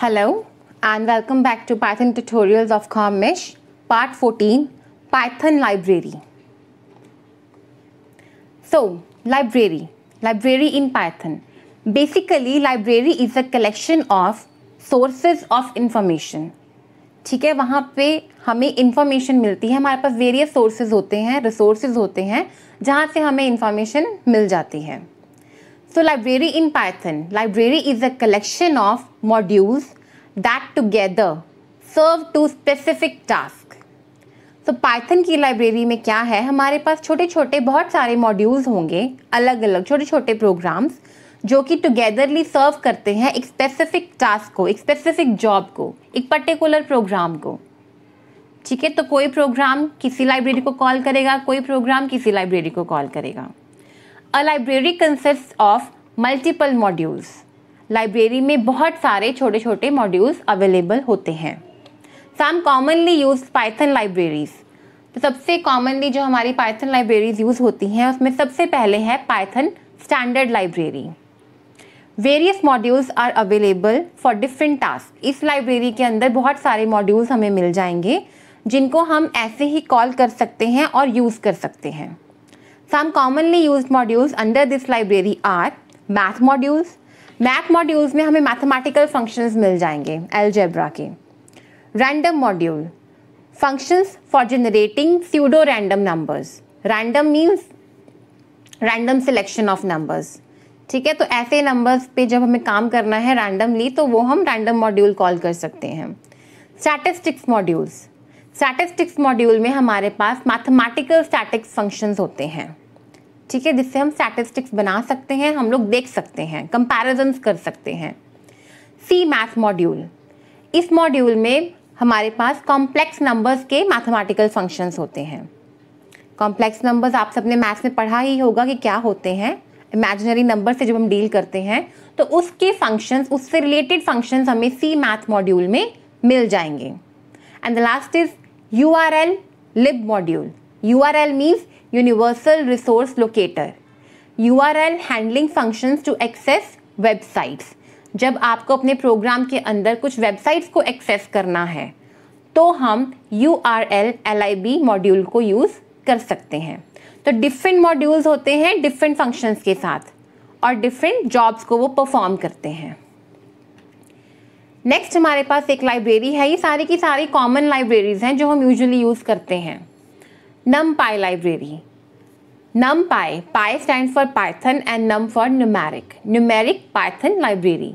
Hello and welcome back to Python tutorials of Comish, part 14, Python library. So, library, library in Python. Basically, library is a collection of sources of information. ठीक है वहाँ पे हमें information मिलती है हमारे पास various sources होते हैं रिसोर्सेज होते हैं जहाँ से हमें इन्फॉर्मेशन मिल जाती है So library in Python, library is a collection of modules that together serve to specific task. तो पाइथन की लाइब्रेरी में क्या है हमारे पास छोटे छोटे बहुत सारे मॉड्यूल्स होंगे अलग अलग छोटे छोटे प्रोग्राम्स जो कि टुगेदरली सर्व करते हैं एक स्पेसिफिक टास्क को एक स्पेसिफिक जॉब को एक पर्टिकुलर प्रोग्राम को ठीक है तो कोई प्रोग्राम किसी लाइब्रेरी को कॉल करेगा कोई प्रोग्राम किसी लाइब्रेरी को कॉल करेगा a library consist of multiple modules library में बहुत सारे छोटे छोटे मॉड्यूल्स अवेलेबल होते हैं some commonly use Python libraries तो सबसे कॉमनली जो हमारी पाइथन लाइब्रेरीज यूज़ होती हैं उसमें सबसे पहले है Python standard library various modules are available for different task इस लाइब्रेरी के अंदर बहुत सारे मॉड्यूल्स हमें मिल जाएंगे जिनको हम ऐसे ही कॉल कर सकते हैं और यूज़ कर सकते हैं Some commonly used modules under this library are math modules. Math modules में हमें mathematical functions मिल जाएंगे algebra के Random module functions for generating pseudo random numbers. Random means random selection of numbers. ठीक है तो ऐसे नंबर्स पे जब हमें काम करना है रैंडमली तो वो हम रैंडम मॉड्यूल कॉल कर सकते हैं स्टैटिस्टिक्स मॉड्यूल्स स्टैटिस्टिक्स मॉड्यूल में हमारे पास मैथमेटिकल स्टैटिक्स फंक्शंस होते हैं ठीक है जिससे हम स्टैटिस्टिक्स बना सकते हैं हम लोग देख सकते हैं कंपेरिजन्स कर सकते हैं सी मैथ मॉड्यूल इस मॉड्यूल में हमारे पास कॉम्प्लेक्स नंबर्स के मैथमेटिकल फंक्शंस होते हैं कॉम्प्लेक्स नंबर्स आप सबने मैथ्स में पढ़ा ही होगा कि क्या होते हैं इमेजिनरी नंबर से जब हम डील करते हैं तो उसके फंक्शंस उससे रिलेटेड फंक्शंस हमें सी मैथ मॉड्यूल में मिल जाएंगे and the last is U R L lib module U R L means universal resource locator U R L handling function to access websites जब आपको अपने प्रोग्राम के अंदर कुछ वेबसाइट्स को एक्सेस करना है तो हम U R L L I B module को यूज़ कर सकते हैं तो डिफरेंट मॉड्यूल्स होते हैं डिफरेंट फंक्शंस के साथ और डिफरेंट जॉब्स को वो परफॉर्म करते हैं नेक्स्ट हमारे पास एक लाइब्रेरी है ये सारी की सारी कॉमन लाइब्रेरीज हैं जो हम यूजुअली यूज़ करते हैं NumPy library NumPy py stand for Python and num for numeric numeric Python library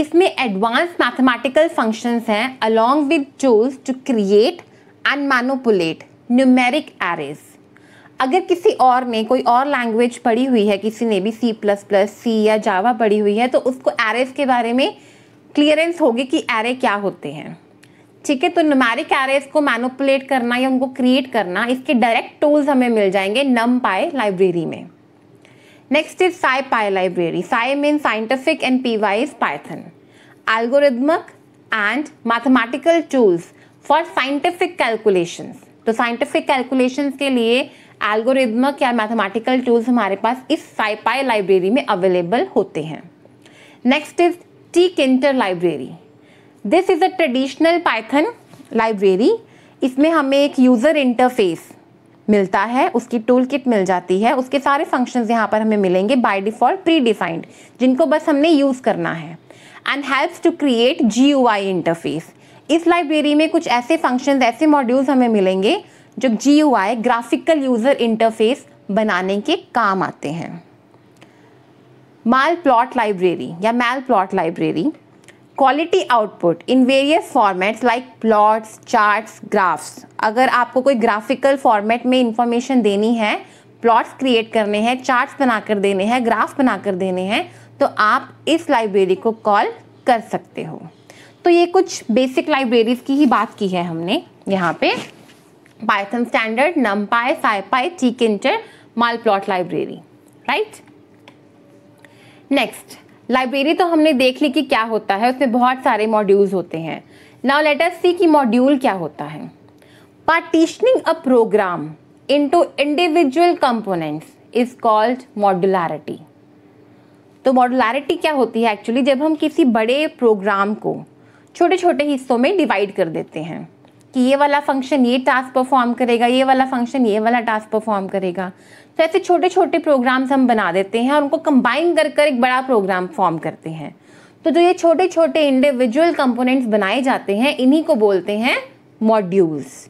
इसमें एडवांस मैथमेटिकल फंक्शंस हैं along with tools to create and manipulate numeric arrays अगर किसी और ने कोई और लैंग्वेज पढ़ी हुई है किसी ने भी सी प्लस प्लस सी या जावा पढ़ी हुई है तो उसको एरेज के बारे में क्लियरेंस होगी कि एरे क्या होते हैं ठीक है तो नुमेरिक एरेज को मैनुपुलेट करना या उनको क्रिएट करना इसके डायरेक्ट टूल्स हमें मिल जाएंगे नम पाए लाइब्रेरी में next is SciPy library sci mean scientific and PY is Python algorithmic and mathematical tools for scientific calculations तो साइंटिफिक कैलकुलेशन के लिए एल्गोरिदमक या मैथमेटिकल टूल्स हमारे पास इस साई पाए लाइब्रेरी में अवेलेबल होते हैं next is Tkinter library this is a traditional Python library इसमें हमें एक यूज़र इंटरफेस मिलता है उसकी टूल किट मिल जाती है उसके सारे फंक्शंस यहाँ पर हमें मिलेंगे बाय डिफ़ॉल्ट प्री डिफाइंड जिनको बस हमने यूज़ करना है and helps to create G U I interface इस लाइब्रेरी में कुछ ऐसे फंक्शंस ऐसे मॉड्यूल्स हमें मिलेंगे जो G U I graphical user interface बनाने के काम आते हैं माल प्लॉट लाइब्रेरी या matplot library quality output in various formats like plots charts graphs अगर आपको कोई ग्राफिकल फॉर्मेट में इंफॉर्मेशन देनी है प्लॉट्स क्रिएट करने हैं चार्ट्स बनाकर देने हैं ग्राफ बनाकर देने हैं तो आप इस लाइब्रेरी को कॉल कर सकते हो तो ये कुछ बेसिक लाइब्रेरीज की ही बात की है हमने यहाँ पे Python standard num NumPy SciPy inter matplot library right next library तो हमने देख ली कि क्या होता है उसमें बहुत सारे मॉड्यूल्स होते हैं नाउ लेट अस सी कि मॉड्यूल क्या होता है partitioning a program into individual components is called modularity तो मॉडुलरिटी क्या होती है एक्चुअली जब हम किसी बड़े प्रोग्राम को छोटे छोटे हिस्सों में डिवाइड कर देते हैं कि ये वाला फंक्शन ये टास्क परफॉर्म करेगा ये वाला फंक्शन ये वाला टास्क परफॉर्म करेगा तो ऐसे छोटे छोटे प्रोग्राम्स हम बना देते हैं और उनको कंबाइन कर कर एक बड़ा प्रोग्राम फॉर्म करते हैं तो जो ये छोटे छोटे इंडिविजुअल कंपोनेंट्स बनाए जाते हैं इन्हीं को बोलते हैं मॉड्यूल्स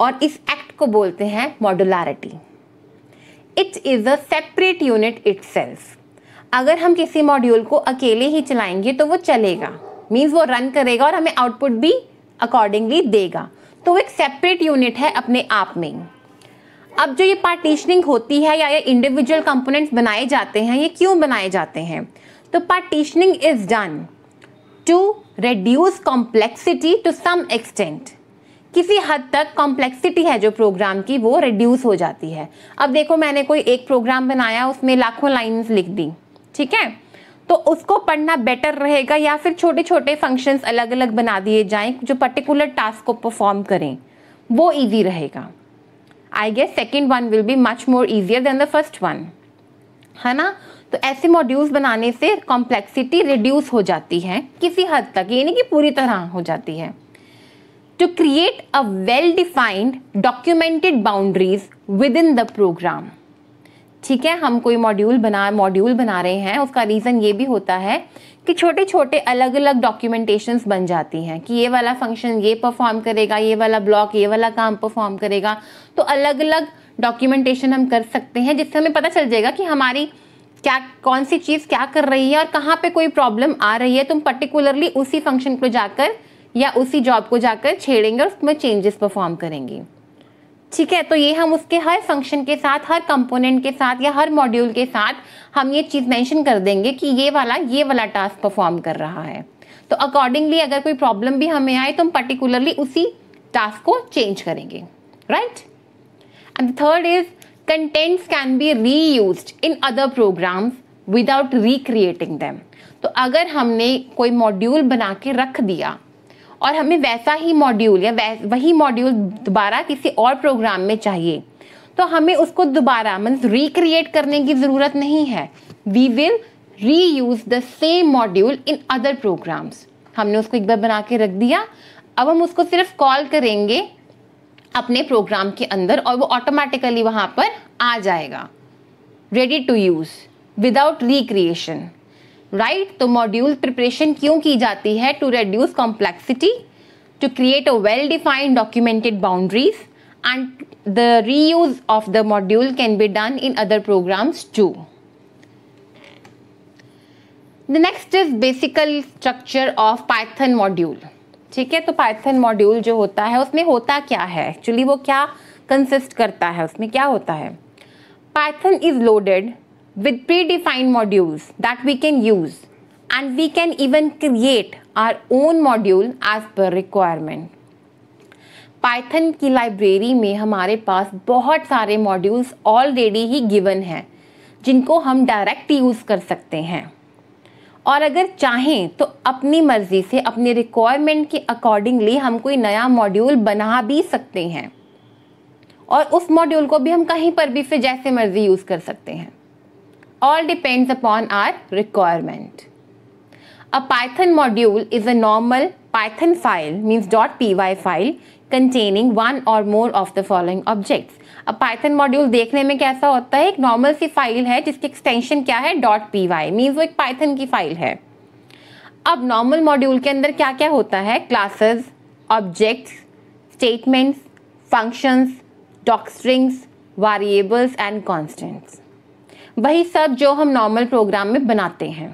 और इस एक्ट को बोलते हैं modularity it is a separate unit it अगर हम किसी मॉड्यूल को अकेले ही चलाएंगे तो वो चलेगा मीन्स वो रन करेगा और हमें आउटपुट भी अकॉर्डिंगली देगा तो एक सेपरेट यूनिट है अपने आप में अब जो ये पार्टीशनिंग होती है या ये इंडिविजुअल कंपोनेंट्स बनाए जाते हैं ये क्यों बनाए जाते हैं तो partitioning is done to reduce complexity to some extent किसी हद तक कॉम्प्लेक्सिटी है जो प्रोग्राम की वो रिड्यूस हो जाती है अब देखो मैंने कोई एक प्रोग्राम बनाया उसमें लाखों लाइंस लिख दी ठीक है तो उसको पढ़ना बेटर रहेगा या फिर छोटे छोटे फंक्शंस अलग अलग बना दिए जाएं जो पर्टिकुलर टास्क को परफॉर्म करें वो ईजी रहेगा I guess second one will be much more easier than the first one है ना तो ऐसे मॉड्यूल्स बनाने से कॉम्प्लेक्सिटी रिड्यूस हो जाती है किसी हद तक यानी कि पूरी तरह हो जाती है to create a well defined documented boundaries within the program ठीक है हम कोई मॉड्यूल बना मॉड्यूल बना रहे हैं उसका रीज़न ये भी होता है कि छोटे छोटे अलग अलग डॉक्यूमेंटेशंस बन जाती हैं कि ये वाला फंक्शन ये परफॉर्म करेगा ये वाला ब्लॉक ये वाला काम परफॉर्म करेगा तो अलग अलग डॉक्यूमेंटेशन हम कर सकते हैं जिससे हमें पता चल जाएगा कि हमारी क्या कौन सी चीज़ क्या कर रही है और कहाँ पे कोई प्रॉब्लम आ रही है तुम तो पर्टिकुलरली उसी फंक्शन को जाकर या उसी जॉब को जाकर छेड़ेंगे और उसमें चेंजेस परफॉर्म करेंगे ठीक है तो ये हम उसके हर फंक्शन के साथ हर कंपोनेंट के साथ या हर मॉड्यूल के साथ हम ये चीज़ मेंशन कर देंगे कि ये वाला ये वाला टास्क परफॉर्म कर रहा है तो अकॉर्डिंगली अगर कोई प्रॉब्लम भी हमें आए तो हम पर्टिकुलरली उसी टास्क को चेंज करेंगे right and third is contents can be reuse in other programs without recreating them तो अगर हमने कोई मॉड्यूल बना के रख दिया और हमें वैसा ही मॉड्यूल या वही मॉड्यूल दोबारा किसी और प्रोग्राम में चाहिए तो हमें उसको दोबारा मीन्स मतलब रिक्रिएट करने की ज़रूरत नहीं है we will reuse the same module in other programs हमने उसको एक बार बना के रख दिया अब हम उसको सिर्फ कॉल करेंगे अपने प्रोग्राम के अंदर और वो ऑटोमेटिकली वहाँ पर आ जाएगा ready to use without recreation right right? तो मॉड्यूल प्रिपरेशन क्यों की जाती है to reduce complexity to create a well defined documented boundaries and the reuse of the module can be done in other programs to the next is basic structure of Python module ठीक है तो Python module जो होता है उसमें होता क्या है एक्चुअली वो क्या कंसिस्ट करता है उसमें क्या होता है Python is loaded with predefined modules that we can use and we can even create our own module as per requirement. Python की लाइब्रेरी में हमारे पास बहुत सारे मॉड्यूल्स ऑलरेडी ही गिवन हैं जिनको हम डायरेक्ट यूज़ कर सकते हैं और अगर चाहें तो अपनी मर्ज़ी से अपने रिक्वायरमेंट के अकॉर्डिंगली हम कोई नया मॉड्यूल बना भी सकते हैं और उस मॉड्यूल को भी हम कहीं पर भी फिर जैसे मर्ज़ी यूज़ कर सकते हैं all depends upon our requirement. A Python module is a normal Python file, means .py file, containing one or more of the following objects. अब पाइथन मॉड्यूल देखने में कैसा होता है एक नॉर्मल सी फाइल है जिसकी एक्सटेंशन क्या है डॉट पी वाई मीन्स वो एक पाइथन की फाइल है अब नॉर्मल मॉड्यूल के अंदर क्या क्या होता है classes objects statements functions docstrings variables and constants वही सब जो हम नॉर्मल प्रोग्राम में बनाते हैं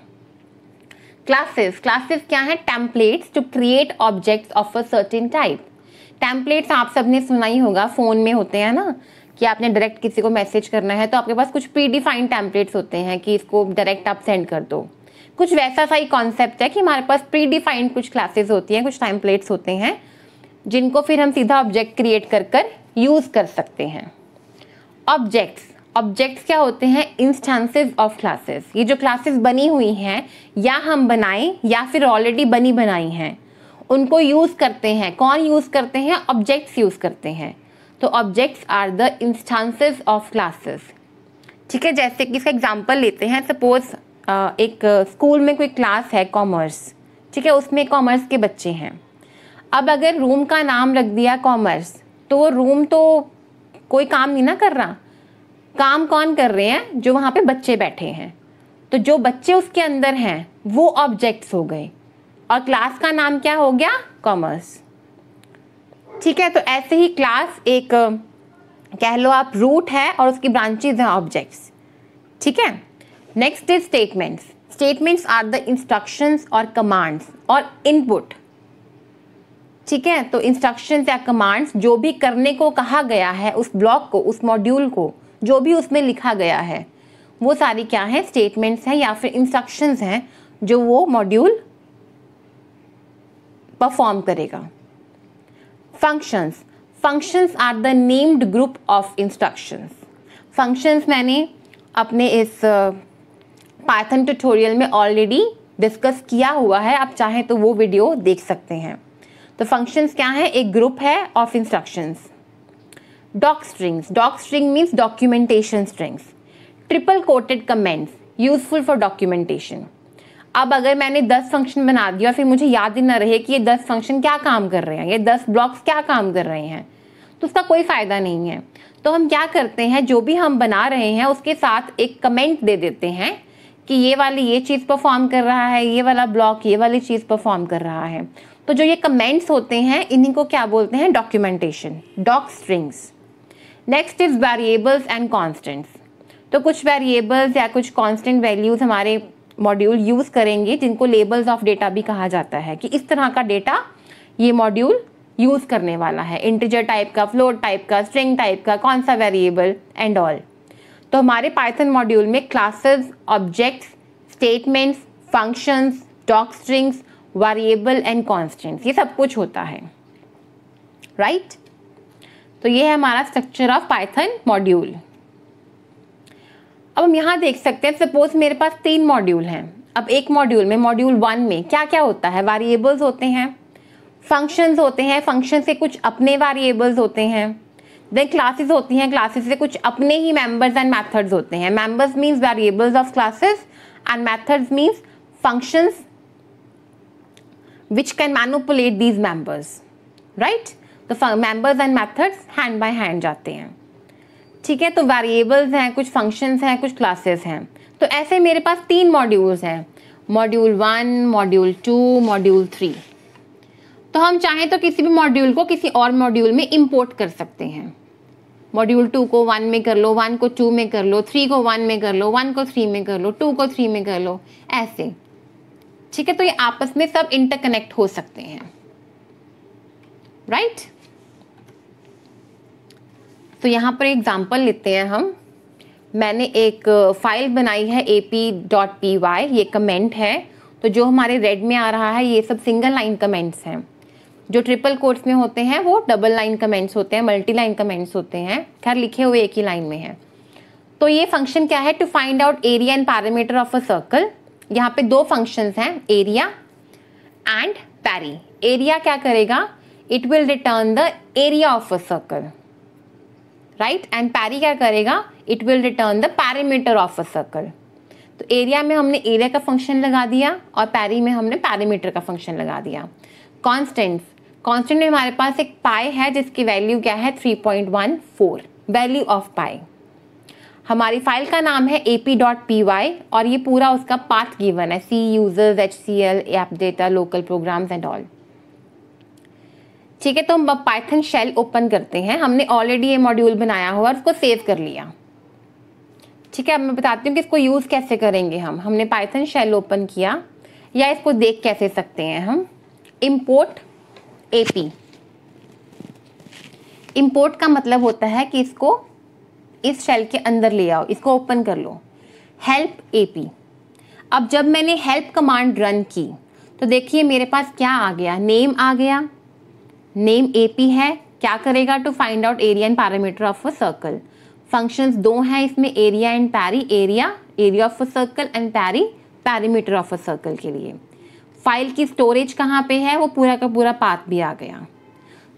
क्लासेस क्लासेस क्या है templates to create objects of a certain type templates आप सबने सुना ही होगा फ़ोन में होते हैं ना कि आपने डायरेक्ट किसी को मैसेज करना है तो आपके पास कुछ प्री डिफाइंड टेम्पलेट्स होते हैं कि इसको डायरेक्ट आप सेंड कर दो कुछ वैसा सा ही कॉन्सेप्ट है कि हमारे पास प्री डिफाइंड कुछ क्लासेस होती हैं कुछ टेम्पलेट्स होते हैं जिनको फिर हम सीधा ऑब्जेक्ट क्रिएट कर कर यूज़ कर सकते हैं ऑब्जेक्ट्स ऑब्जेक्ट्स क्या होते हैं इंस्टांसेस ऑफ क्लासेस ये जो क्लासेस बनी हुई हैं या हम बनाएं या फिर ऑलरेडी बनी बनाई हैं उनको यूज़ करते हैं कौन यूज़ करते हैं ऑब्जेक्ट्स यूज़ करते हैं तो objects are the instances of classes ठीक है जैसे कि इसका एग्जाम्पल लेते हैं सपोज एक स्कूल में कोई क्लास है कॉमर्स ठीक है उसमें कॉमर्स के बच्चे हैं अब अगर रूम का नाम रख दिया कॉमर्स तो वो रूम तो कोई काम नहीं ना कर रहा काम कौन कर रहे हैं जो वहां पे बच्चे बैठे हैं तो जो बच्चे उसके अंदर हैं वो ऑब्जेक्ट्स हो गए और क्लास का नाम क्या हो गया कॉमर्स ठीक है तो ऐसे ही क्लास एक कह लो आप रूट है और उसकी ब्रांचेज हैं ऑब्जेक्ट्स ठीक है next is statements statements are the instructions और कमांड्स और इनपुट ठीक है तो इंस्ट्रक्शंस या कमांड्स जो भी करने को कहा गया है उस ब्लॉक को उस मॉड्यूल को जो भी उसमें लिखा गया है वो सारी क्या है स्टेटमेंट्स हैं या फिर इंस्ट्रक्शंस हैं जो वो मॉड्यूल परफॉर्म करेगा functions functions are the named group of instructions functions मैंने अपने इस पाथन uh, ट्यूटोरियल में ऑलरेडी डिस्कस किया हुआ है आप चाहें तो वो वीडियो देख सकते हैं तो फंक्शंस क्या है एक ग्रुप है of instructions doc strings doc string means documentation strings triple quoted comments useful for documentation अब अगर मैंने दस फंक्शन बना दिया और फिर मुझे याद ही ना रहे कि ये दस फंक्शन क्या काम कर रहे हैं ये दस ब्लॉक्स क्या काम कर रहे हैं तो उसका कोई फ़ायदा नहीं है तो हम क्या करते हैं जो भी हम बना रहे हैं उसके साथ एक कमेंट दे देते हैं कि ये वाली ये चीज़ परफॉर्म कर रहा है ये वाला ब्लॉक ये वाली चीज़ परफॉर्म कर रहा है तो जो ये कमेंट्स होते हैं इन्हीं को क्या बोलते हैं documentation doc strings next is variables and constants तो कुछ वेरिएबल्स या कुछ कॉन्स्टेंट वैल्यूज़ हमारे मॉड्यूल यूज़ करेंगे जिनको लेबल्स ऑफ डेटा भी कहा जाता है कि इस तरह का डेटा ये मॉड्यूल यूज़ करने वाला है इंटीजर टाइप का फ्लोट टाइप का स्ट्रिंग टाइप का कौन सा वेरिएबल एंड ऑल तो हमारे पाइथन मॉड्यूल में classes objects statements functions doc strings variable and constants ये सब कुछ होता है राइट right? तो ये है हमारा स्ट्रक्चर ऑफ पाइथन मॉड्यूल अब हम यहाँ देख सकते हैं सपोज मेरे पास तीन मॉड्यूल हैं अब एक मॉड्यूल में मॉड्यूल वन में क्या क्या होता है वारिएबल्स होते हैं फंक्शंस होते हैं फंक्शन से कुछ अपने वारिएबल्स होते हैं देन क्लासेस होती हैं क्लासेस से कुछ अपने ही मेंबर्स एंड मेथड्स होते हैं members means variables of classes and methods means functions which can manipulate these members right तो members and methods hand by hand जाते हैं ठीक है तो वेरिएबल्स हैं कुछ फंक्शंस हैं कुछ क्लासेस हैं तो ऐसे मेरे पास तीन मॉड्यूल्स हैं module one module two module three तो हम चाहें तो किसी भी मॉड्यूल को किसी और मॉड्यूल में इम्पोर्ट कर सकते हैं मॉड्यूल टू को वन में कर लो वन को टू में कर लो थ्री को वन में कर लो वन को थ्री में कर लो टू को थ्री में कर लो ऐसे ठीक है तो ये आपस में सब इंटरकनेक्ट हो सकते हैं राइट right? तो यहाँ पर एग्जाम्पल लेते हैं हम मैंने एक फ़ाइल बनाई है A P dot P Y ये कमेंट है तो जो हमारे रेड में आ रहा है ये सब सिंगल लाइन कमेंट्स हैं जो ट्रिपल कोर्ट्स में होते हैं वो डबल लाइन कमेंट्स होते हैं मल्टी लाइन कमेंट्स होते हैं खैर लिखे हुए एक ही लाइन में है तो ये फंक्शन क्या है to find out area and parameter of a circle यहाँ पे दो फंक्शन हैं एरिया एंड पैरी एरिया क्या करेगा it will return the area of a circle right and peri क्या करेगा it will return the parameter of a circle तो area में हमने एरिया का फंक्शन लगा दिया और पैरी में हमने पैरामीटर का फंक्शन लगा दिया कॉन्स्टेंट कॉन्स्टेंट में हमारे पास एक पाई है जिसकी वैल्यू क्या है 3.14 वैल्यू ऑफ पाई हमारी फाइल का नाम है A P dot P Y और ये पूरा उसका पाथ गिवन है C users H C L app data local programs and all ठीक है तो हम पाइथन शेल ओपन करते हैं हमने ऑलरेडी ये मॉड्यूल बनाया हुआ और उसको सेव कर लिया ठीक है अब मैं बताती हूँ कि इसको यूज़ कैसे करेंगे हम हमने पाइथन शेल ओपन किया या इसको देख कैसे सकते हैं हम इम्पोर्ट पी इम्पोर्ट का मतलब होता है कि इसको इस शेल के अंदर ले आओ इसको ओपन कर लो हेल्प पी अब जब मैंने हेल्प कमांड रन की तो देखिए मेरे पास क्या आ गया नेम आ गया नेम ए पी है क्या करेगा to find out area and parameter of a circle functions दो हैं इसमें area and peri area area of a circle and peri parameter of a circle के लिए फाइल की स्टोरेज कहाँ पे है वो पूरा का पूरा पाथ भी आ गया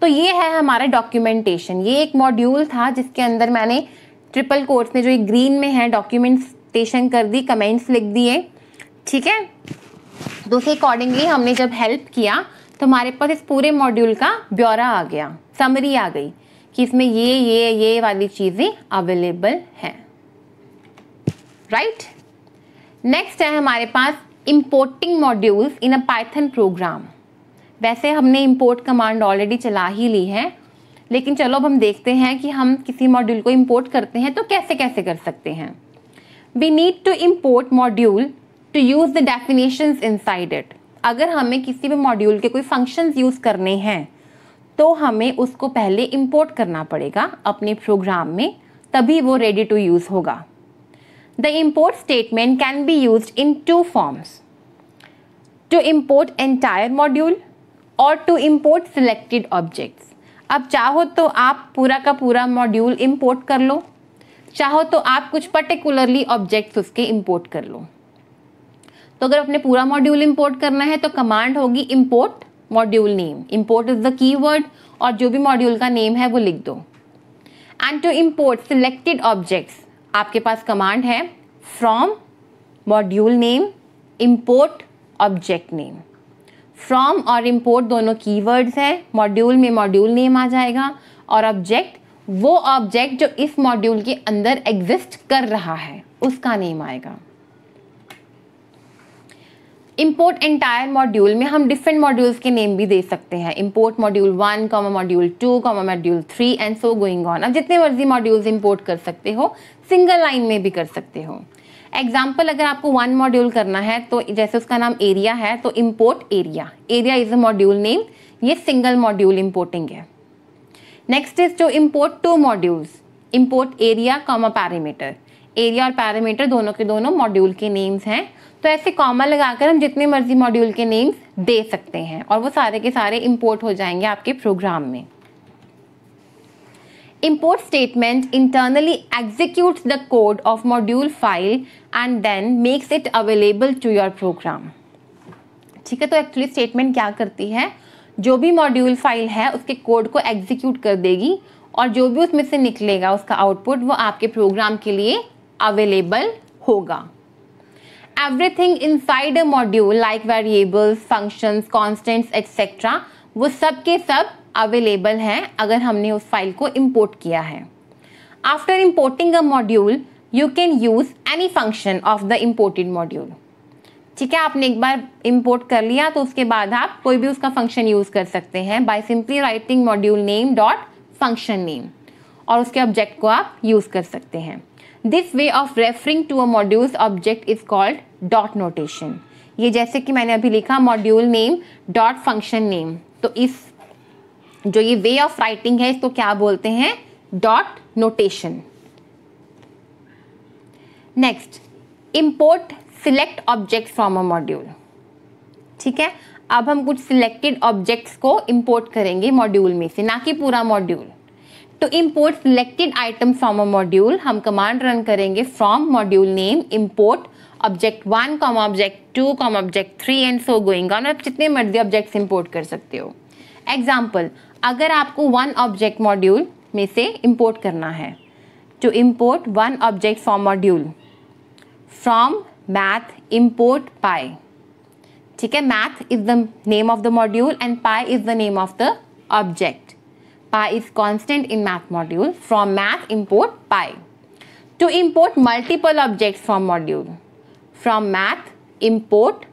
तो ये है हमारा डॉक्यूमेंटेशन ये एक मॉड्यूल था जिसके अंदर मैंने ट्रिपल कोर्स में जो एक ग्रीन में है डॉक्यूमेंटेशन कर दी कमेंट्स लिख दिए ठीक है तो उसके अकॉर्डिंगली हमने जब हेल्प किया तो हमारे पास इस पूरे मॉड्यूल का ब्यौरा आ गया समरी आ गई कि इसमें ये ये ये वाली चीज़ें अवेलेबल हैं राइट नेक्स्ट है हमारे पास importing modules in a Python program वैसे हमने इम्पोर्ट कमांड ऑलरेडी चला ही ली है लेकिन चलो अब हम देखते हैं कि हम किसी मॉड्यूल को इम्पोर्ट करते हैं तो कैसे कैसे कर सकते हैं we need to import module to use the definitions inside it अगर हमें किसी भी मॉड्यूल के कोई फंक्शंस यूज़ करने हैं तो हमें उसको पहले इंपोर्ट करना पड़ेगा अपने प्रोग्राम में तभी वो रेडी टू यूज़ होगा the import statement can be use in two forms to import entire module और टू इम्पोर्ट सिलेक्टेड ऑब्जेक्ट्स अब चाहो तो आप पूरा का पूरा मॉड्यूल इम्पोर्ट कर लो चाहो तो आप कुछ पर्टिकुलरली ऑब्जेक्ट्स उसके इम्पोर्ट कर लो तो अगर आपने पूरा मॉड्यूल इम्पोर्ट करना है तो कमांड होगी import module name import is the keyword और जो भी मॉड्यूल का नेम है वो लिख दो and to import selected objects आपके पास कमांड है from module name import object name from और इम्पोर्ट दोनों कीवर्ड्स है मॉड्यूल में मॉड्यूल नेम आ जाएगा और ऑब्जेक्ट वो ऑब्जेक्ट जो इस मॉड्यूल के अंदर एग्जिस्ट कर रहा है उसका नेम आएगा इम्पोर्ट एंटायर मॉड्यूल में हम डिफरेंट मॉड्यूल्स के नेम भी दे सकते हैं import module one comma module two comma module three and so going on अब जितने मर्जी मॉड्यूल्स इम्पोर्ट कर सकते हो सिंगल लाइन में भी कर सकते हो एग्जाम्पल अगर आपको वन मॉड्यूल करना है तो जैसे उसका नाम एरिया है तो import area area is a module name ये सिंगल मॉड्यूल इम्पोर्टिंग है next is to import two modules import area comma parameter area और पैरामीटर दोनों के दोनों मॉड्यूल के नेम्स हैं तो ऐसे कॉमा लगाकर हम जितने मर्जी मॉड्यूल के नेम्स दे सकते हैं और वो सारे के सारे इम्पोर्ट हो जाएंगे आपके प्रोग्राम में import statement internally execute the code of module file and then makes it available to your program ठीक है तो एक्चुअली स्टेटमेंट क्या करती है जो भी मॉड्यूल फाइल है उसके कोड को एग्जीक्यूट कर देगी और जो भी उसमें से निकलेगा उसका आउटपुट वो आपके प्रोग्राम के लिए अवेलेबल होगा everything side a module like variables functions constants etcetera वो सब के सब अवेलेबल हैं अगर हमने उस फाइल को इम्पोर्ट किया है after importing a module you can use any function of the imported module ठीक है आपने एक बार इम्पोर्ट कर लिया तो उसके बाद आप कोई भी उसका फंक्शन यूज़ कर सकते हैं by simply writing module name dot function name और उसके ऑब्जेक्ट को आप यूज़ कर सकते हैं this way of referring to a modules object is called dot notation ये जैसे कि मैंने अभी लिखा module name dot function name तो इस जो ये वे ऑफ राइटिंग है इसको क्या बोलते हैं dot notation next import select object from a module ठीक है अब हम कुछ सिलेक्टेड ऑब्जेक्ट्स को इंपोर्ट करेंगे मॉड्यूल में से ना कि पूरा module to import selected item from a module हम कमांड रन करेंगे from module name import object one comma object two comma object three and so going on आप जितने मर्जी ऑब्जेक्ट्स इम्पोर्ट कर सकते हो एग्जाम्पल अगर आपको वन ऑब्जेक्ट मॉड्यूल में से इम्पोर्ट करना है to import one object from module from math import pi ठीक है math is the name of the module and pi is the name of the object Pi is constant in math module. From math, import pi. To import multiple objects from module. From math, import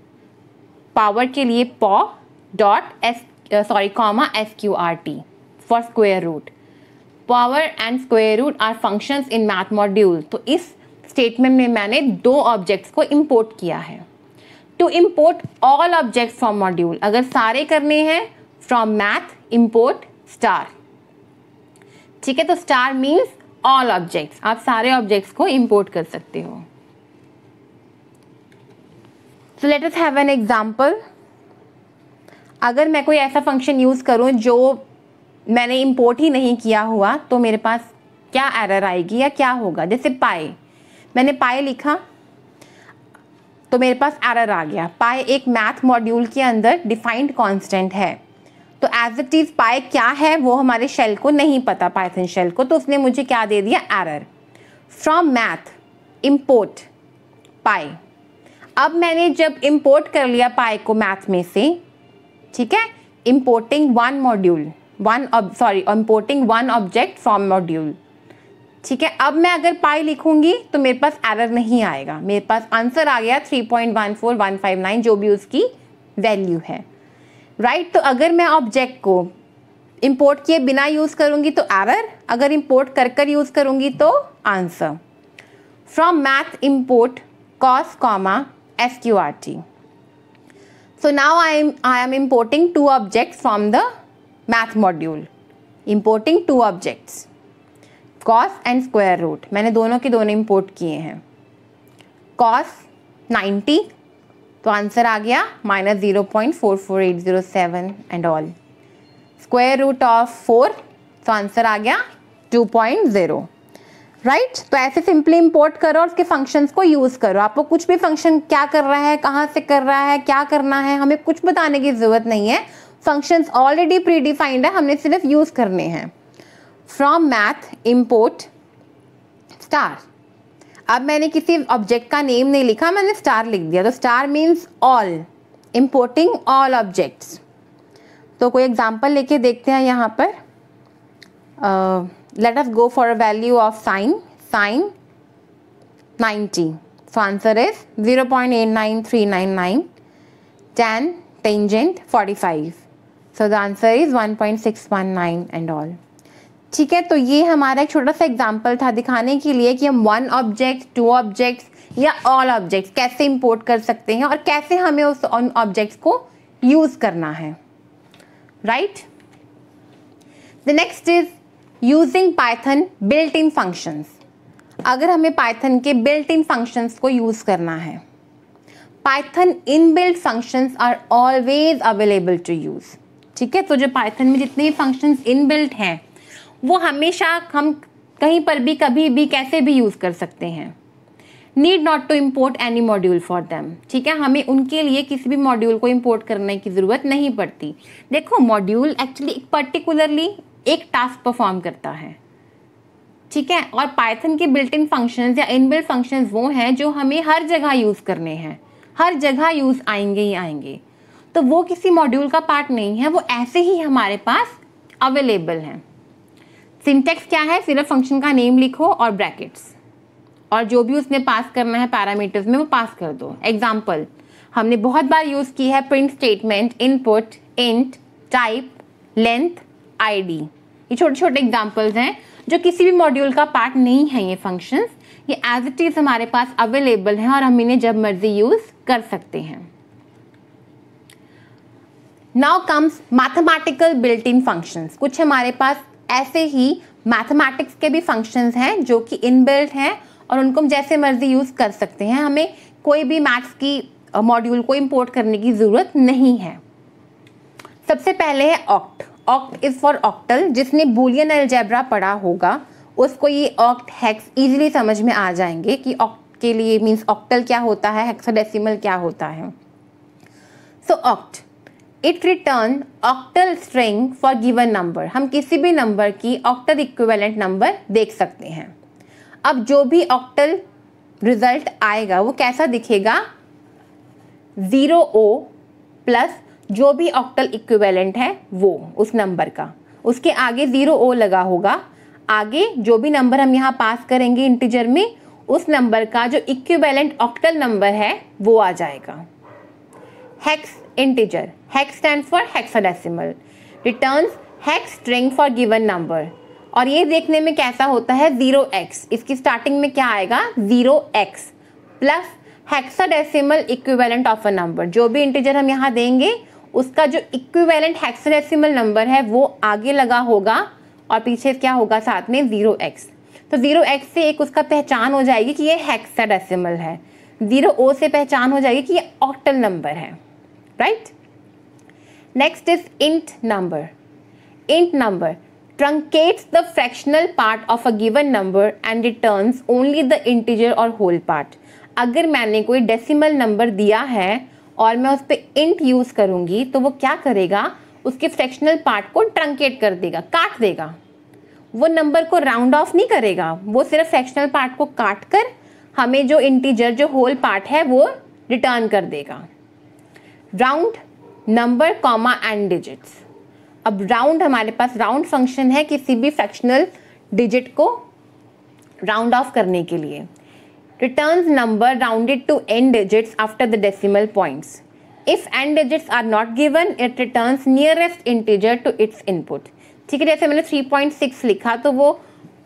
power ke liye po dot s uh, sorry comma sqrt for square root. Power and square root are functions in math module. to is statement में मैंने दो objects को import किया है to import all objects from module अगर सारे करने हैं फ्रॉम मैथ इम्पोर्ट स्टार ठीक है तो स्टार मीन्स ऑल ऑब्जेक्ट्स आप सारे ऑब्जेक्ट्स को इम्पोर्ट कर सकते हो so let us have an example अगर मैं कोई ऐसा फंक्शन यूज़ करूं जो मैंने इम्पोर्ट ही नहीं किया हुआ तो मेरे पास क्या एरर आएगी या क्या होगा जैसे पाए मैंने पाए लिखा तो मेरे पास एरर आ गया पाए एक मैथ मॉड्यूल के अंदर डिफाइंड कांस्टेंट है तो इज पाए क्या है वो हमारे शेल को नहीं पता पाइथन शेल को तो उसने मुझे क्या दे दिया एरर फ्रॉम मैथ इम्पोर्ट पाए अब मैंने जब इम्पोर्ट कर लिया पाए को मैथ में से ठीक है importing one module one sorry importing one object from module ठीक है अब मैं अगर पाई लिखूंगी तो मेरे पास एरर नहीं आएगा मेरे पास आंसर आ गया 3.14159 जो भी उसकी वैल्यू है राइट तो अगर मैं ऑब्जेक्ट को इम्पोर्ट किए बिना यूज़ करूँगी तो एरर अगर इम्पोर्ट कर कर यूज़ करूंगी तो answer from math import cos comma S Q R T so now I am I am importing two objects from the math module importing two objects cos and square root मैंने दोनों के दोनों import किए हैं cos ninety तो answer आ गया minus zero point four four eight zero seven and all square root of four तो आंसर आ गया टू पॉइंट ज़ीरो राइट तो ऐसे सिंपली इंपोर्ट करो और उसके फंक्शंस को यूज़ करो आपको कुछ भी फंक्शन क्या कर रहा है कहाँ से कर रहा है क्या करना है हमें कुछ बताने की ज़रूरत नहीं है फंक्शंस ऑलरेडी प्री डिफाइंड है हमने सिर्फ यूज़ करने हैं फ्रॉम मैथ इम्पोर्ट स्टार्ट अब मैंने किसी ऑब्जेक्ट का नेम नहीं लिखा मैंने स्टार लिख दिया तो star means all importing all objects तो कोई एग्जाम्पल लेके देखते हैं यहाँ पर let us go for a value of sine sine 90 so answer is 0.89399 tan tangent 45 so the answer is 1.619 and all ठीक है तो ये हमारा एक छोटा सा एग्जाम्पल था दिखाने के लिए कि हम वन ऑब्जेक्ट टू ऑब्जेक्ट्स या ऑल ऑब्जेक्ट्स कैसे इम्पोर्ट कर सकते हैं और कैसे हमें उस ऑब्जेक्ट्स को यूज़ करना है right the next is using Python built in functions अगर हमें पाइथन के बिल्ट इन फंक्शंस को यूज़ करना है Python in built functions are always available to use ठीक है तो जो पाइथन में जितने फंक्शन फंक्शंस बिल्ट हैं वो हमेशा हम कहीं पर भी कभी भी कैसे भी यूज़ कर सकते हैं need not to import any module for them ठीक है हमें उनके लिए किसी भी मॉड्यूल को इम्पोर्ट करने की ज़रूरत नहीं पड़ती देखो मॉड्यूल एक्चुअली पर्टिकुलरली एक टास्क परफॉर्म करता है ठीक है और पाइथन के बिल्ट इन फंक्शन या इनबिल्ट फंक्शन वो हैं जो हमें हर जगह यूज़ करने हैं हर जगह यूज़ आएंगे ही आएंगे तो वो किसी मॉड्यूल का पार्ट नहीं है वो ऐसे ही हमारे पास अवेलेबल हैं सिंटेक्स क्या है सिर्फ फंक्शन का नेम लिखो और ब्रैकेट्स और जो भी उसने पास करना है पैरामीटर्स में वो पास कर दो एग्जाम्पल हमने बहुत बार यूज़ की है print statement input int type length ID ये छोटे छोटे एग्जाम्पल्स हैं जो किसी भी मॉड्यूल का पार्ट नहीं है ये फंक्शंस ये एज इट इज़ हमारे पास अवेलेबल हैं और हम इन्हें जब मर्जी यूज़ कर सकते हैं now comes mathematical built in functions कुछ हमारे पास ऐसे ही मैथमेटिक्स के भी फंक्शंस हैं जो कि इनबिल्ट हैं और उनको हम जैसे मर्जी यूज़ कर सकते हैं हमें कोई भी मैथ्स की मॉड्यूल को इम्पोर्ट करने की ज़रूरत नहीं है सबसे पहले है oct oct is for octal जिसने बुलियन एल्जेब्रा पढ़ा होगा उसको ये ऑक्ट हैक्स इजिली समझ में आ जाएंगे कि ऑक्ट के लिए मीन्स ऑक्टल क्या होता है हेक्सोडेसिमल क्या होता है so so, oct it return octal string for given number हम किसी भी नंबर की ऑक्टल इक्विवेलेंट नंबर देख सकते हैं अब जो भी ऑक्टल रिजल्ट आएगा वो कैसा दिखेगा ज़ीरो ओ प्लस जो भी ऑक्टल इक्विवेलेंट है वो उस नंबर का उसके आगे ज़ीरो ओ लगा होगा आगे जो भी नंबर हम यहाँ पास करेंगे इंटीजर में उस नंबर का जो इक्विवेलेंट ऑक्टल नंबर है वो आ जाएगा hex integer. Hex stands for hexadecimal. Returns hex string for given number. और ये देखने में कैसा होता है जीरो एक्स इसकी स्टार्टिंग में क्या आएगा zero X plus hexadecimal equivalent of a number जो भी इंटीजर हम यहाँ देंगे उसका जो इक्विवेलेंट हेक्साडेसिमल नंबर है वो आगे लगा होगा और पीछे क्या होगा साथ में जीरो एक्स तो जीरो एक्स से एक उसका पहचान हो जाएगी कि ये हेक्साडेसिमल है जीरो ओ से पहचान हो जाएगी कि ये ऑक्टल नंबर है right? Next is int number. Int number truncates the fractional part of a given number and returns only the integer or whole part. अगर मैंने कोई डेसिमल नंबर दिया है और मैं उस पर इंट यूज़ करूंगी तो वो क्या करेगा उसके फ्रैक्शनल पार्ट को ट्रंकेट कर देगा काट देगा वो नंबर को राउंड ऑफ नहीं करेगा वो सिर्फ फ्रैक्शनल पार्ट को काट कर हमें जो इंटीजर जो होल पार्ट है वो रिटर्न कर देगा round number comma and digits अब राउंड हमारे पास राउंड फंक्शन है किसी भी फ्रैक्शनल डिजिट को राउंड ऑफ करने के लिए return number rounded to N digits after the decimal points if N digits are not given it return nearest integer to its input ठीक है जैसे मैंने 3.6 लिखा तो वो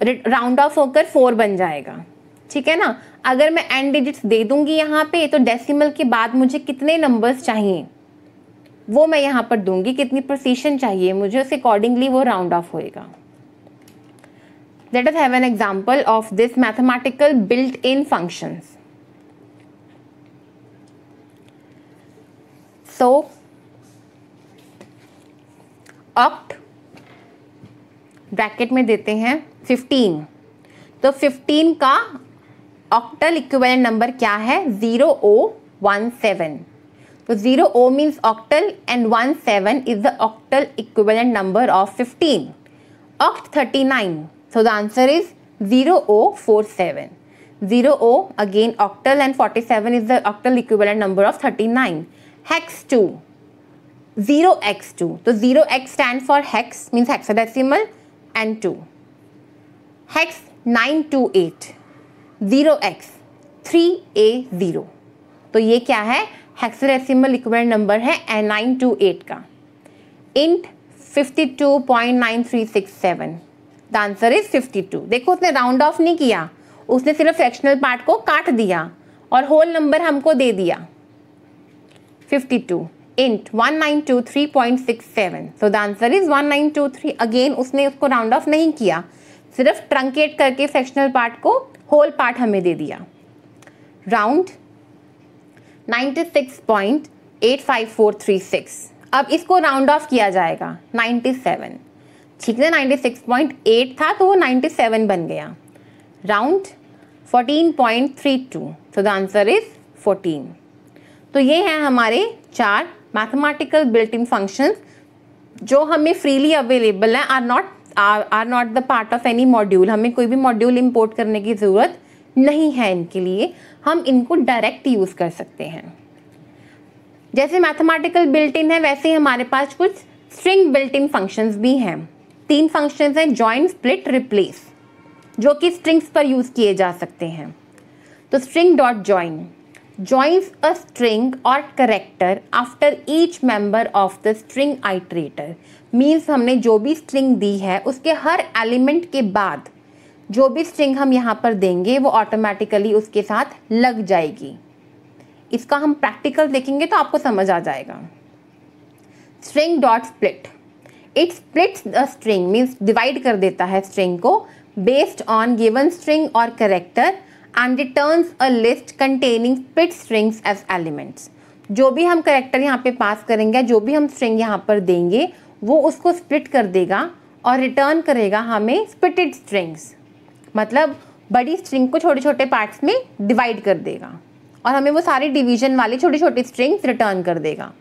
राउंड ऑफ होकर फोर बन जाएगा ठीक है ना अगर मैं एन डिजिट्स दे दूंगी यहाँ पे तो डेसिमल के बाद मुझे कितने नंबर्स चाहिए वो मैं यहाँ पर दूंगी कितनी प्रोसीशन चाहिए मुझे उस अकॉर्डिंगली वो राउंड ऑफ होएगा let us have an example of this mathematical built in functions. So oct bracket में देते हैं 15 तो 15 का ऑक्टल इक्विवेलेंट नंबर क्या है जीरो ओ वन सेवन तो zero O means octal and one seven is the octal equivalent number of fifteen oct thirty nine so the answer is zero O four seven zero O again octal and forty seven is the octal equivalent number of thirty nine hex two zero X two तो zero X stand for hex means hexadecimal and two hex nine two eight zero x three A zero तो ये क्या है hexadecimal equivalent number है a nine two eight का int fifty two point nine three six seven the answer is fifty two देखो उसने round off नहीं किया उसने सिर्फ फ्रैक्शनल पार्ट को काट दिया और होल नंबर हमको दे दिया fifty two int one nine two three point six seven so the answer is one nine two three again उसने उसको राउंड ऑफ नहीं किया सिर्फ ट्रंकेट करके फ्रैक्शनल पार्ट को होल पार्ट हमें दे दिया राउंड 96.85436 अब इसको राउंड ऑफ किया जाएगा 97 ठीक है 96.8 था तो वो 97 बन गया round 14.32 so the answer is 14 तो ये हैं हमारे चार मैथमेटिकल बिल्ट इन फंक्शंस जो हमें फ्रीली अवेलेबल हैं are not are not the part of any module हमें कोई भी मॉड्यूल इम्पोर्ट करने की ज़रूरत नहीं है इनके लिए हम इनको डायरेक्ट यूज़ कर सकते हैं जैसे मैथमेटिकल बिल्ट इन है वैसे ही हमारे पास कुछ स्ट्रिंग बिल्ट इन फंक्शंस भी हैं तीन फंक्शंस हैं जॉइन स्प्लिट रिप्लेस जो कि स्ट्रिंग्स पर यूज़ किए जा सकते हैं तो string dot join joins a string or character after each member of the string iterator means हमने जो भी स्ट्रिंग दी है उसके हर एलिमेंट के बाद जो भी स्ट्रिंग हम यहाँ पर देंगे वो ऑटोमेटिकली उसके साथ लग जाएगी इसका हम प्रैक्टिकल देखेंगे तो आपको समझ आ जाएगा string dot split it splits the string means divide कर देता है स्ट्रिंग को based on given string or character and returns a list containing split strings as elements जो भी हम करेक्टर यहाँ पे पास करेंगे जो भी हम स्ट्रिंग यहाँ पर देंगे वो उसको स्प्लिट कर देगा और रिटर्न करेगा हमें स्प्लिटेड स्ट्रिंग्स मतलब बड़ी स्ट्रिंग को छोटे छोटे पार्ट्स में डिवाइड कर देगा और हमें वो सारे डिवीजन वाले छोटे छोटे स्ट्रिंग्स रिटर्न कर देगा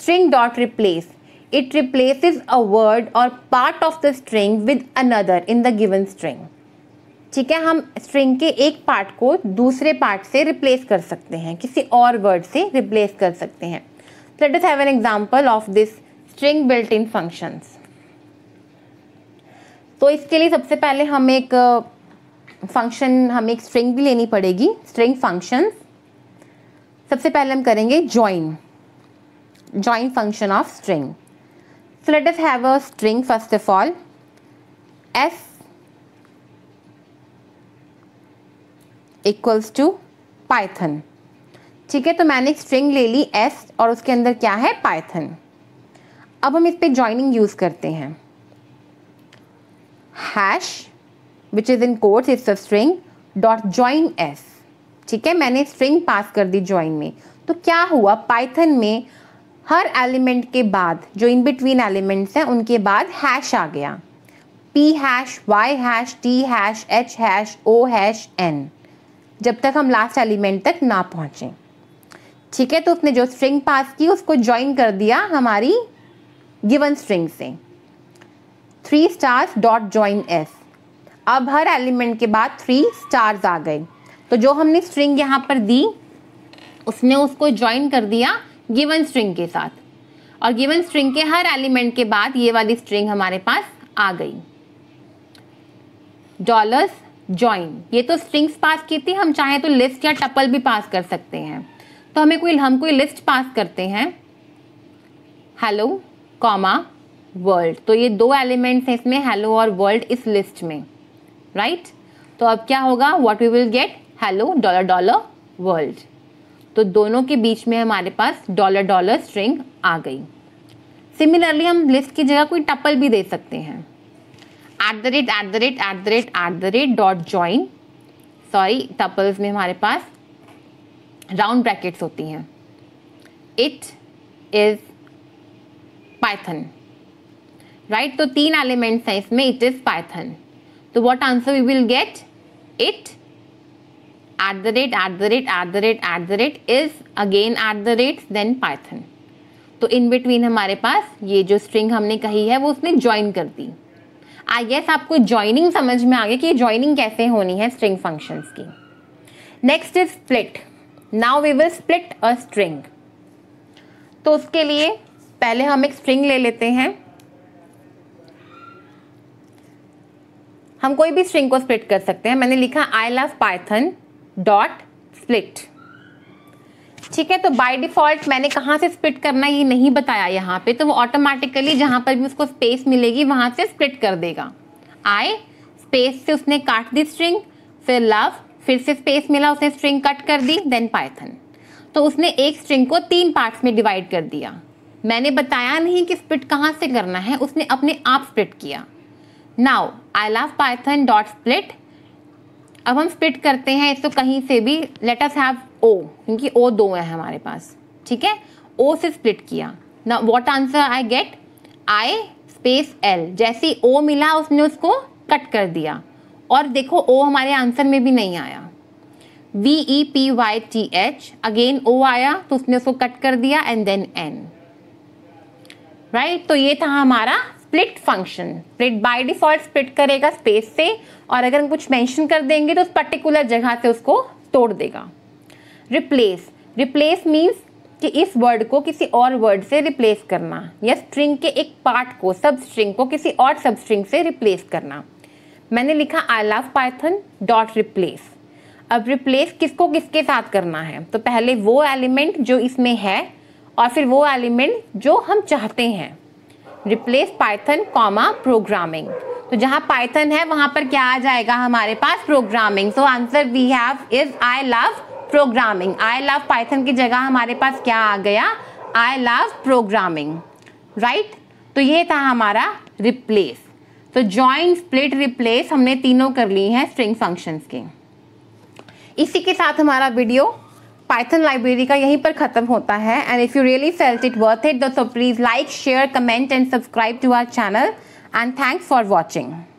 string dot replace it replace a word or part of the string with another in the given string ठीक है हम स्ट्रिंग के एक पार्ट को दूसरे पार्ट से रिप्लेस कर सकते हैं किसी और वर्ड से रिप्लेस कर सकते हैं let us have an example of this string built in functions तो इसके लिए सबसे पहले हम एक फंक्शन हमें एक स्ट्रिंग भी लेनी पड़ेगी स्ट्रिंग फंक्शन सबसे पहले हम करेंगे join join function of string so let us have a string first of all S equals to Python ठीक है तो मैंने एक स्ट्रिंग ले ली एस और उसके अंदर क्या है पाइथन अब हम इस पर ज्वाइनिंग यूज़ करते हैं hash which is in course is a string dot join S ठीक है मैंने स्ट्रिंग पास कर दी ज्वाइन में तो क्या हुआ पाइथन में हर एलिमेंट के बाद जो इन बिटवीन एलिमेंट्स हैं उनके बाद हैश आ गया P hash Y hash T hash H hash O hash N जब तक हम लास्ट एलिमेंट तक ना पहुँचें ठीक है तो उसने जो स्ट्रिंग पास की उसको ज्वाइन कर दिया हमारी गिवन स्ट्रिंग से three stars dot join S अब हर एलिमेंट के बाद थ्री स्टार्स आ गए तो जो हमने स्ट्रिंग यहाँ पर दी उसने उसको ज्वाइन कर दिया गिवन स्ट्रिंग के साथ और गिवन स्ट्रिंग के हर एलिमेंट के बाद ये वाली स्ट्रिंग हमारे पास आ गई डॉलर्स ज्वाइन ये तो स्ट्रिंग्स पास की थी हम चाहे तो लिस्ट या टपल भी पास कर सकते हैं तो हमें कोई हम कोई लिस्ट पास करते हैं हेलो कॉमा वर्ल्ड तो ये दो एलिमेंट्स हैं इसमें हेलो और वर्ल्ड इस लिस्ट में राइट right? तो अब क्या होगा what we will get hello dollar dollar world तो दोनों के बीच में हमारे पास डॉलर डॉलर स्ट्रिंग आ गई सिमिलरली हम लिस्ट की जगह कोई टपल भी दे सकते हैं at the rate at the rate at the rate at the rate dot join sorry tuples में हमारे पास राउंड ब्रैकेट्स होती हैं इट इज़ पाइथन राइट तो तीन एलिमेंट्स हैं इसमें इट इज पाइथन तो what answer we will get it at the rate at the rate at the rate at the rate is again at the rate then Python तो in between हमारे पास ये जो string हमने कही है वो उसने ज्वाइन कर दी आई गेस आपको ज्वाइनिंग समझ में आ गया कि ज्वाइनिंग कैसे होनी है स्ट्रिंग फंक्शंस की next is split now we will split a string तो उसके लिए पहले हम एक स्ट्रिंग ले लेते हैं हम कोई भी स्ट्रिंग को स्प्लिट कर सकते हैं मैंने लिखा I love Python dot split ठीक है तो बाय डिफ़ॉल्ट मैंने कहाँ से स्प्लिट करना ये नहीं बताया यहाँ पे तो वो ऑटोमेटिकली जहाँ पर भी उसको स्पेस मिलेगी वहाँ से स्प्लिट कर देगा आई स्पेस से उसने काट दी स्ट्रिंग फिर लव फिर से स्पेस मिला उसने स्ट्रिंग कट कर दी देन पाइथन तो उसने एक स्ट्रिंग को तीन पार्ट्स में डिवाइड कर दिया मैंने बताया नहीं कि स्प्लिट कहाँ से करना है उसने अपने आप स्प्लिट किया now I love Python dot split अब हम स्प्लिट करते हैं इसको तो कहीं से भी लेट अस हैव ओ क्योंकि ओ दो है हमारे पास ठीक है ओ से स्प्लिट किया ना what answer I get I space L जैसे ओ मिला उसने उसको कट कर दिया और देखो ओ हमारे आंसर में भी नहीं आया V E P Y T H again O आया तो उसने उसको कट कर दिया एंड देन एन राइट तो ये था हमारा split function split by default split करेगा स्पेस से और अगर हम कुछ मेंशन कर देंगे तो उस पर्टिकुलर जगह से उसको तोड़ देगा रिप्लेस रिप्लेस मीन्स कि इस वर्ड को किसी और वर्ड से रिप्लेस करना या स्ट्रिंग के एक पार्ट को सब स्ट्रिंग को किसी और सब स्ट्रिंग से रिप्लेस करना मैंने लिखा I love Python dot replace अब रिप्लेस किसको किसके साथ करना है तो पहले वो एलिमेंट जो इसमें है और फिर वो एलिमेंट जो हम चाहते हैं रिप्लेस पाइथन कॉमा प्रोग्रामिंग तो जहाँ पाइथन है वहाँ पर क्या आ जाएगा हमारे पास programming so answer we have is I love programming I love Python की जगह हमारे पास क्या आ गया आई लव प्रोग्रामिंग राइट तो ये था हमारा रिप्लेस तो जॉइंट स्प्लिट रिप्लेस हमने तीनों कर ली हैं स्ट्रिंग फंक्शंस के इसी के साथ हमारा वीडियो पाइथन लाइब्रेरी का यहीं पर खत्म होता है and if you really felt it worth it दो please like share comment and subscribe to our channel and thanks for watching